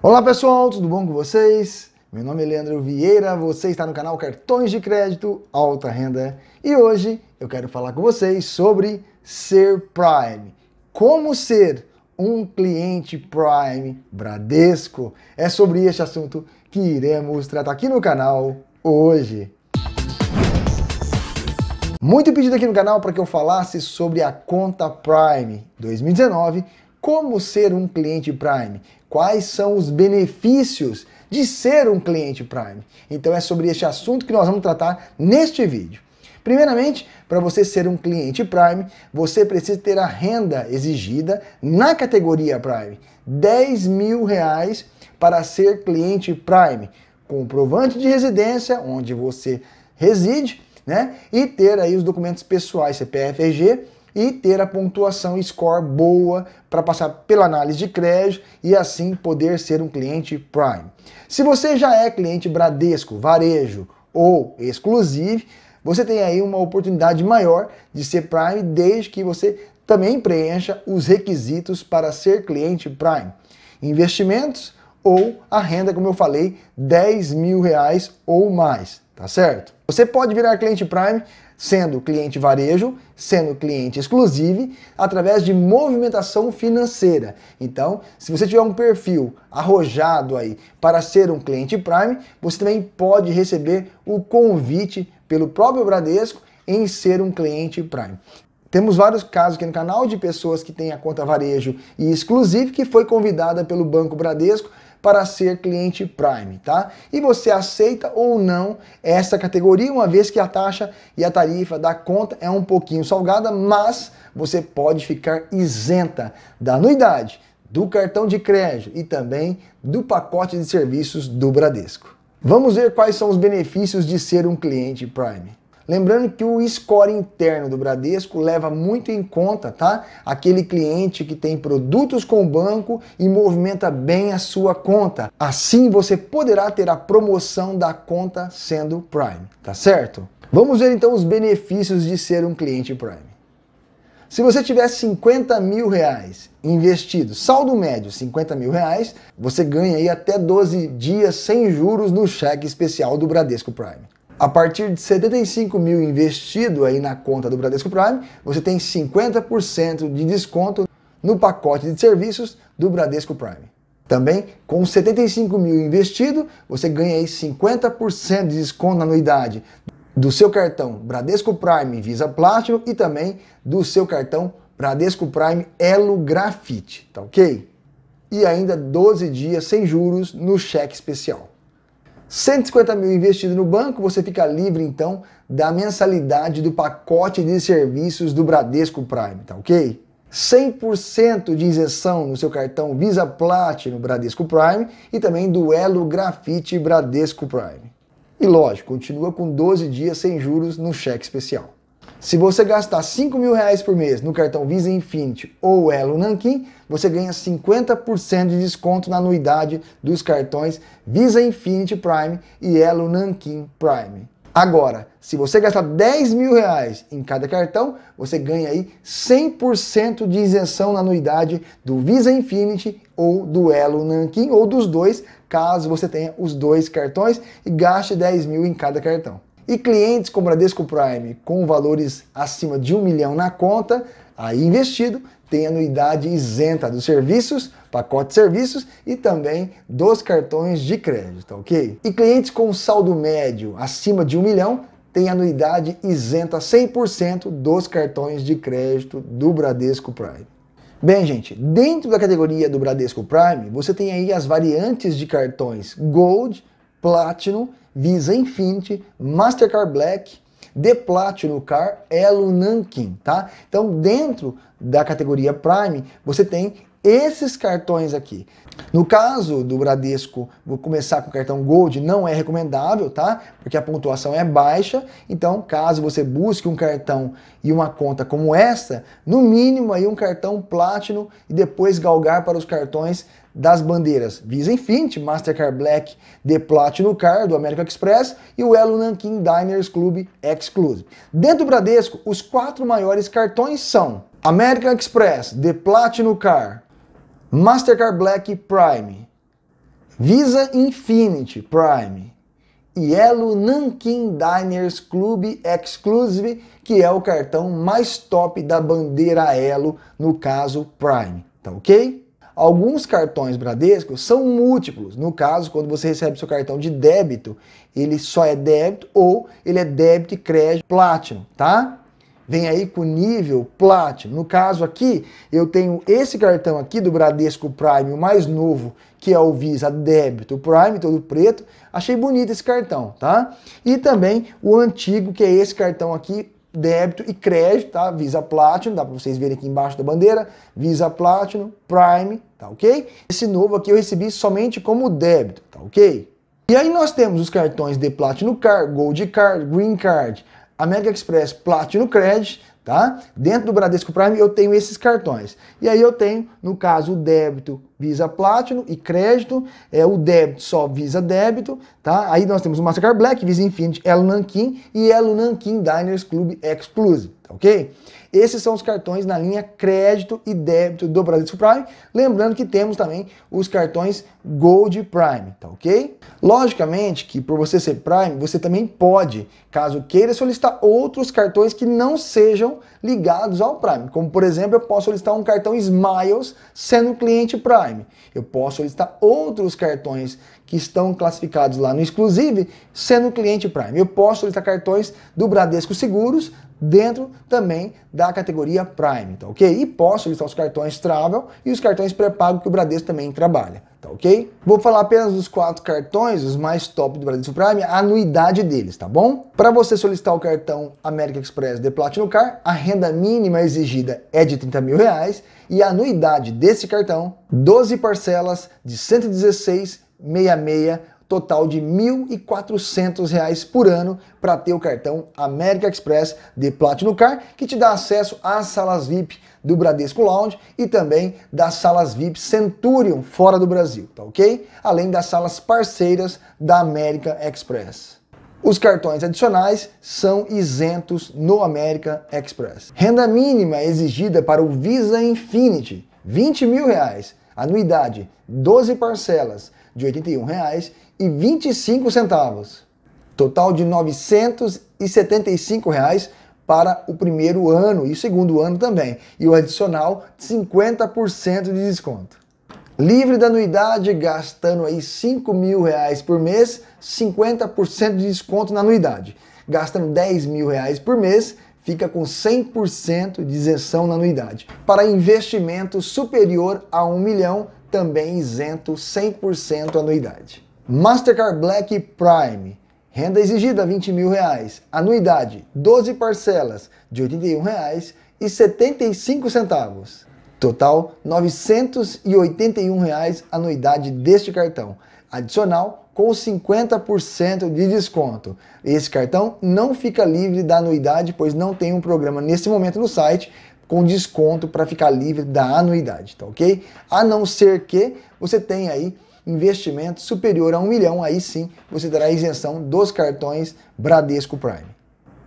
Olá pessoal, tudo bom com vocês? Meu nome é Leandro Vieira, você está no canal Cartões de Crédito Alta Renda e hoje eu quero falar com vocês sobre ser Prime. Como ser um cliente Prime Bradesco? É sobre este assunto que iremos tratar aqui no canal hoje. Muito pedido aqui no canal para que eu falasse sobre a conta Prime. 2019 como ser um cliente Prime, quais são os benefícios de ser um cliente Prime. Então é sobre este assunto que nós vamos tratar neste vídeo. Primeiramente, para você ser um cliente Prime, você precisa ter a renda exigida na categoria Prime, 10 mil reais para ser cliente Prime, comprovante de residência onde você reside, né? E ter aí os documentos pessoais, CPF, RG e ter a pontuação score boa para passar pela análise de crédito e assim poder ser um cliente Prime. Se você já é cliente Bradesco, Varejo ou Exclusive, você tem aí uma oportunidade maior de ser Prime desde que você também preencha os requisitos para ser cliente Prime. Investimentos ou a renda, como eu falei, 10 mil reais ou mais tá certo? Você pode virar cliente Prime sendo cliente varejo, sendo cliente exclusivo, através de movimentação financeira. Então, se você tiver um perfil arrojado aí para ser um cliente Prime, você também pode receber o convite pelo próprio Bradesco em ser um cliente Prime. Temos vários casos aqui no canal de pessoas que têm a conta varejo e exclusivo que foi convidada pelo Banco Bradesco para ser cliente Prime, tá? E você aceita ou não essa categoria, uma vez que a taxa e a tarifa da conta é um pouquinho salgada, mas você pode ficar isenta da anuidade, do cartão de crédito e também do pacote de serviços do Bradesco. Vamos ver quais são os benefícios de ser um cliente Prime. Lembrando que o score interno do Bradesco leva muito em conta, tá? Aquele cliente que tem produtos com o banco e movimenta bem a sua conta. Assim você poderá ter a promoção da conta sendo Prime, tá certo? Vamos ver então os benefícios de ser um cliente Prime. Se você tiver 50 mil reais investido, saldo médio 50 mil reais, você ganha aí até 12 dias sem juros no cheque especial do Bradesco Prime. A partir de 75 mil investido aí na conta do Bradesco Prime, você tem 50% de desconto no pacote de serviços do Bradesco Prime. Também, com 75 mil investido, você ganha aí 50% de desconto na anuidade do seu cartão Bradesco Prime Visa Platinum e também do seu cartão Bradesco Prime Elo Grafite, tá ok? E ainda 12 dias sem juros no cheque especial. 150 mil investido no banco, você fica livre então da mensalidade do pacote de serviços do Bradesco Prime, tá ok? 100% de isenção no seu cartão Visa Platinum Bradesco Prime e também do Elo Grafite Bradesco Prime. E lógico, continua com 12 dias sem juros no cheque especial. Se você gastar 5 mil reais por mês no cartão Visa Infinity ou Elo Nankin, você ganha 50% de desconto na anuidade dos cartões Visa Infinity Prime e Elo Nankin Prime. Agora, se você gastar 10 mil reais em cada cartão, você ganha aí 100% de isenção na anuidade do Visa Infinity ou do Elo Nankin, ou dos dois, caso você tenha os dois cartões e gaste 10 mil em cada cartão. E clientes com Bradesco Prime com valores acima de um milhão na conta, aí investido, tem anuidade isenta dos serviços, pacote de serviços e também dos cartões de crédito, ok? E clientes com saldo médio acima de um milhão tem anuidade isenta 100% dos cartões de crédito do Bradesco Prime. Bem, gente, dentro da categoria do Bradesco Prime, você tem aí as variantes de cartões Gold, Platinum Visa Infinity, Mastercard Black, The Platinum Car, Elo Nankin, tá? Então, dentro da categoria Prime, você tem esses cartões aqui. No caso do Bradesco, vou começar com o cartão Gold, não é recomendável, tá? Porque a pontuação é baixa. Então, caso você busque um cartão e uma conta como essa, no mínimo aí um cartão Platinum e depois galgar para os cartões das bandeiras Visa Infinity, Mastercard Black, The Platinum Card do American Express e o Elo Nankin Diners Club Exclusive. Dentro do Bradesco, os quatro maiores cartões são American Express, The Platinum Card, Mastercard Black Prime, Visa Infinity Prime e Elo Nankin Diners Club Exclusive, que é o cartão mais top da bandeira Elo, no caso Prime, tá ok? Alguns cartões Bradesco são múltiplos. No caso, quando você recebe seu cartão de débito, ele só é débito ou ele é débito e crédito Platinum, tá? Vem aí com nível Platinum. No caso aqui, eu tenho esse cartão aqui do Bradesco Prime, o mais novo, que é o Visa Débito Prime, todo preto. Achei bonito esse cartão, tá? E também o antigo, que é esse cartão aqui, débito e crédito, tá? Visa Platinum, dá para vocês verem aqui embaixo da bandeira, Visa Platinum, Prime, tá ok? Esse novo aqui eu recebi somente como débito, tá ok? E aí nós temos os cartões de Platinum Card, Gold Card, Green Card, América Express, Platinum Credit, tá? Dentro do Bradesco Prime eu tenho esses cartões. E aí eu tenho, no caso, o débito Visa Platinum e crédito, é o débito só Visa débito, tá? Aí nós temos o Mastercard Black, Visa Infinity, Elo Nankin e Elo Nankin Diners Club Exclusive, tá ok? Esses são os cartões na linha crédito e débito do Bradesco Prime. Lembrando que temos também os cartões Gold Prime, tá ok? Logicamente que por você ser Prime, você também pode, caso queira, solicitar outros cartões que não sejam ligados ao Prime. Como por exemplo, eu posso solicitar um cartão Smiles sendo cliente Prime. Eu posso solicitar outros cartões que estão classificados lá no Exclusive sendo cliente Prime. Eu posso solicitar cartões do Bradesco Seguros dentro também da categoria Prime, tá ok? E posso listar os cartões Travel e os cartões pré-pago que o Bradesco também trabalha, tá ok? Vou falar apenas dos quatro cartões, os mais top do Bradesco Prime, a anuidade deles, tá bom? Para você solicitar o cartão American Express de Platinum Car, a renda mínima exigida é de 30 mil reais e a anuidade desse cartão, 12 parcelas de 116,66 total de R$ 1.400 por ano para ter o cartão América Express de Platinum Car, que te dá acesso às salas VIP do Bradesco Lounge e também das salas VIP Centurion fora do Brasil, tá ok? Além das salas parceiras da América Express. Os cartões adicionais são isentos no América Express. Renda mínima exigida para o Visa Infinity, 20 mil reais. Anuidade: 12 parcelas de R$ 81,25. Total de R$ 975 para o primeiro ano e o segundo ano também, e o adicional 50% de desconto. Livre da anuidade, gastando aí 5 mil reais por mês, 50% de desconto na anuidade. Gastando 10 mil reais por mês, fica com 100% de isenção na anuidade. Para investimento superior a 1 milhão, também isento 100% anuidade. Mastercard Black Prime, renda exigida 20 mil reais, anuidade 12 parcelas de 81 reais e 75 centavos. Total R$ 981 reais anuidade deste cartão, adicional com 50% de desconto. Esse cartão não fica livre da anuidade, pois não tem um programa nesse momento no site com desconto para ficar livre da anuidade, tá ok? A não ser que você tenha aí investimento superior a um milhão, aí sim você terá isenção dos cartões Bradesco Prime.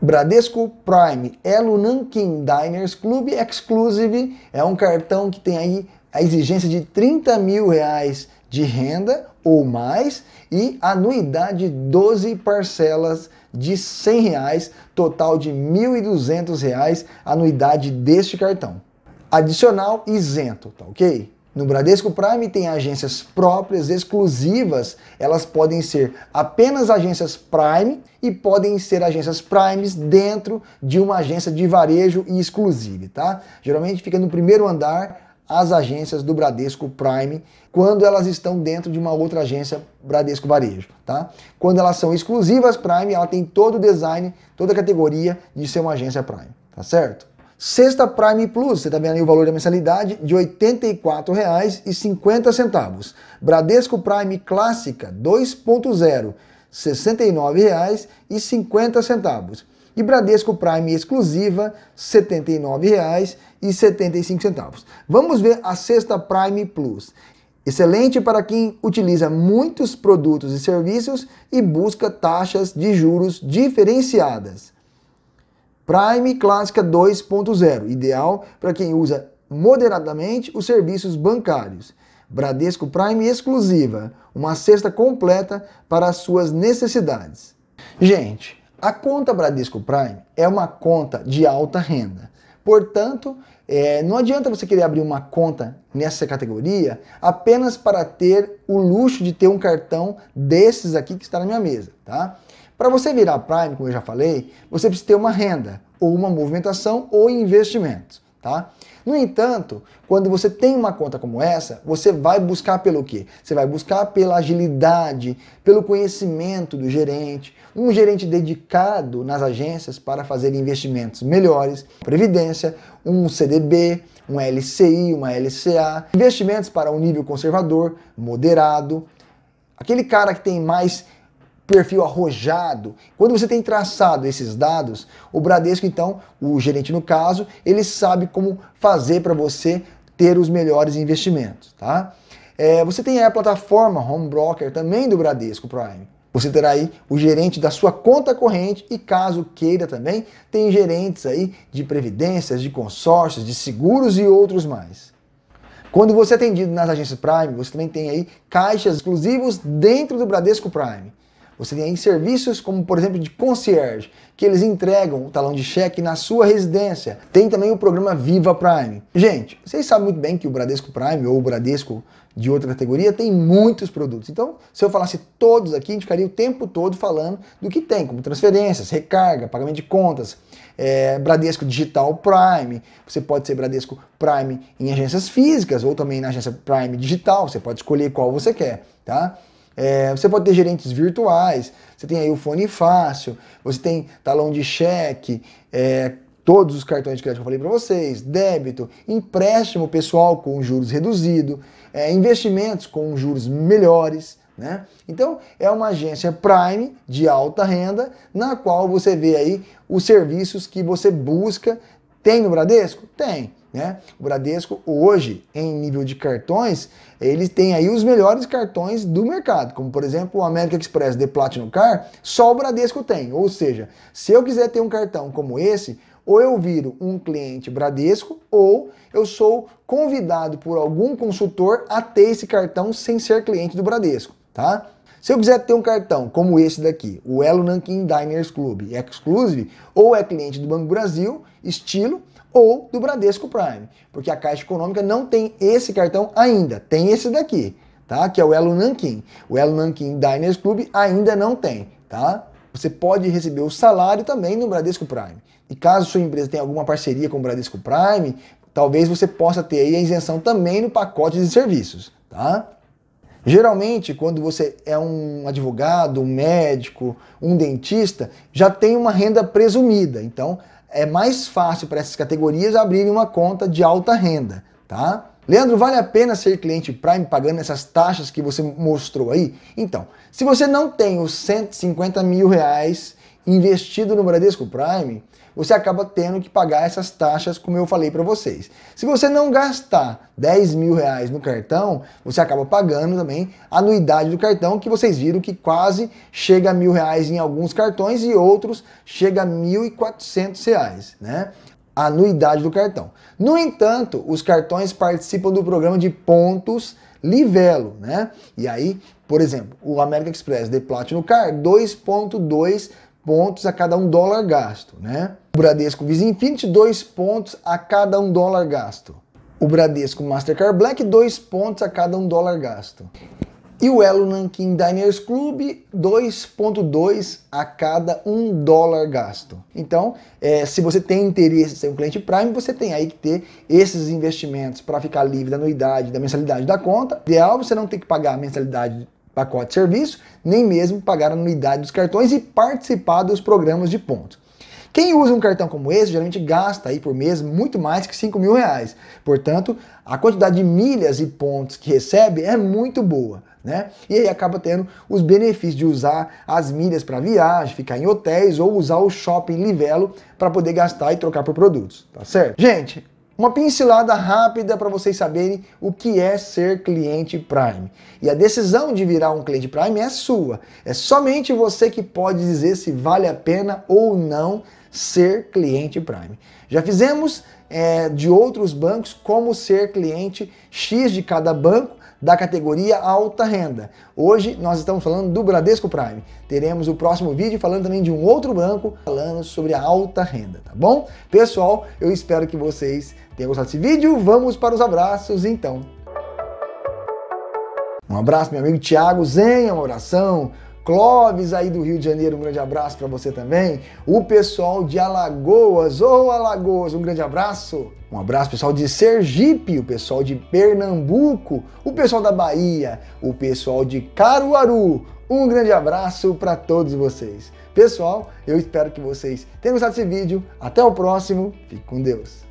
Bradesco Prime Elo é Nankin Diners Club Exclusive é um cartão que tem aí a exigência de 30 mil reais de renda ou mais e anuidade 12 parcelas de 100 reais, total de 1.200 reais anuidade deste cartão. Adicional isento, tá ok? No Bradesco Prime tem agências próprias, exclusivas. Elas podem ser apenas agências Prime e podem ser agências Primes dentro de uma agência de varejo e exclusive, tá? Geralmente fica no primeiro andar, as agências do Bradesco Prime quando elas estão dentro de uma outra agência Bradesco Varejo, tá? Quando elas são exclusivas Prime, ela tem todo o design, toda a categoria de ser uma agência Prime, tá certo? Sexta Prime Plus, você está vendo aí o valor da mensalidade de R$ 84,50. Bradesco Prime Clássica 2.0, R$ 69,50 e Bradesco Prime exclusiva R$ 79,75. Vamos ver a sexta Prime Plus. Excelente para quem utiliza muitos produtos e serviços e busca taxas de juros diferenciadas. Prime Clássica 2.0, ideal para quem usa moderadamente os serviços bancários. Bradesco Prime exclusiva, uma cesta completa para as suas necessidades. Gente, a conta Bradesco Prime é uma conta de alta renda. Portanto, é, não adianta você querer abrir uma conta nessa categoria apenas para ter o luxo de ter um cartão desses aqui que está na minha mesa, tá? Para você virar Prime, como eu já falei, você precisa ter uma renda, ou uma movimentação, ou investimentos. Tá? No entanto, quando você tem uma conta como essa, você vai buscar pelo quê? Você vai buscar pela agilidade, pelo conhecimento do gerente, um gerente dedicado nas agências para fazer investimentos melhores, previdência, um CDB, um LCI, uma LCA, investimentos para um nível conservador, moderado, aquele cara que tem mais perfil arrojado. Quando você tem traçado esses dados, o Bradesco, então, o gerente no caso, ele sabe como fazer para você ter os melhores investimentos, tá? É, você tem a plataforma Home Broker também do Bradesco Prime. Você terá aí o gerente da sua conta corrente e, caso queira também, tem gerentes aí de previdências, de consórcios, de seguros e outros mais. Quando você é atendido nas agências Prime, você também tem aí caixas exclusivos dentro do Bradesco Prime. Você tem aí serviços como, por exemplo, de concierge, que eles entregam o talão de cheque na sua residência. Tem também o programa Viva Prime. Gente, vocês sabem muito bem que o Bradesco Prime ou o Bradesco de outra categoria tem muitos produtos. Então, se eu falasse todos aqui, a gente ficaria o tempo todo falando do que tem, como transferências, recarga, pagamento de contas, é, Bradesco Digital Prime. Você pode ser Bradesco Prime em agências físicas ou também na agência Prime Digital. Você pode escolher qual você quer, tá? É, você pode ter gerentes virtuais, você tem aí o fone fácil, você tem talão de cheque, é, todos os cartões de crédito que eu falei para vocês, débito, empréstimo pessoal com juros reduzido, é, investimentos com juros melhores. Né? Então é uma agência Prime de alta renda na qual você vê aí os serviços que você busca. Tem no Bradesco? Tem. Né? O Bradesco hoje, em nível de cartões, ele tem aí os melhores cartões do mercado, como por exemplo o American Express de Platinum Car, só o Bradesco tem. Ou seja, se eu quiser ter um cartão como esse, ou eu viro um cliente Bradesco, ou eu sou convidado por algum consultor a ter esse cartão sem ser cliente do Bradesco, tá? Se eu quiser ter um cartão como esse daqui, o Elo Nankin Diners Club Exclusive, ou é cliente do Banco Brasil, estilo, ou do Bradesco Prime, porque a Caixa Econômica não tem esse cartão ainda, tem esse daqui, tá? Que é o Elo Nanquim. O Elo Nanquim Diners Club ainda não tem, tá? Você pode receber o salário também no Bradesco Prime. E caso sua empresa tenha alguma parceria com o Bradesco Prime, talvez você possa ter aí a isenção também no pacote de serviços, tá? Geralmente, quando você é um advogado, um médico, um dentista, já tem uma renda presumida. Então, é mais fácil para essas categorias abrirem uma conta de alta renda, tá? Leandro, vale a pena ser cliente Prime pagando essas taxas que você mostrou aí? Então, se você não tem os 150 mil reais investido no Bradesco Prime, você acaba tendo que pagar essas taxas, como eu falei para vocês. Se você não gastar 10 mil reais no cartão, você acaba pagando também a anuidade do cartão, que vocês viram que quase chega a mil reais em alguns cartões e outros chega a 1.400 reais, né? A anuidade do cartão. No entanto, os cartões participam do programa de pontos Livelo, né? E aí, por exemplo, o American Express The Platinum Card 2.2 pontos a cada um dólar gasto, né? O Bradesco Visa Infinite 2 pontos a cada um dólar gasto. O Bradesco Mastercard Black, 2 pontos a cada um dólar gasto. E o Elo Nankin Diners Club, 2,2 a cada um dólar gasto. Então, é, se você tem interesse em ser um cliente Prime, você tem aí que ter esses investimentos para ficar livre da anuidade, da mensalidade da conta. Ideal você não ter que pagar a mensalidade pacote de serviço, nem mesmo pagar a anuidade dos cartões e participar dos programas de pontos. Quem usa um cartão como esse geralmente gasta aí por mês muito mais que 5 mil reais. Portanto, a quantidade de milhas e pontos que recebe é muito boa. Né? E aí acaba tendo os benefícios de usar as milhas para viagem, ficar em hotéis ou usar o shopping Livelo para poder gastar e trocar por produtos, tá certo? Gente, uma pincelada rápida para vocês saberem o que é ser cliente Prime. E a decisão de virar um cliente Prime é sua. É somente você que pode dizer se vale a pena ou não ser cliente Prime. Já fizemos é, de outros bancos como ser cliente X de cada banco da categoria alta renda. Hoje nós estamos falando do Bradesco Prime. Teremos o próximo vídeo falando também de um outro banco falando sobre a alta renda, tá bom? Pessoal, eu espero que vocês Tenha gostado desse vídeo, vamos para os abraços então. Um abraço, meu amigo Tiago Zenha, uma oração. Clóvis aí do Rio de Janeiro, um grande abraço para você também. O pessoal de Alagoas, ô oh, Alagoas, um grande abraço. Um abraço pessoal de Sergipe, o pessoal de Pernambuco, o pessoal da Bahia, o pessoal de Caruaru. Um grande abraço para todos vocês. Pessoal, eu espero que vocês tenham gostado desse vídeo. Até o próximo. Fique com Deus.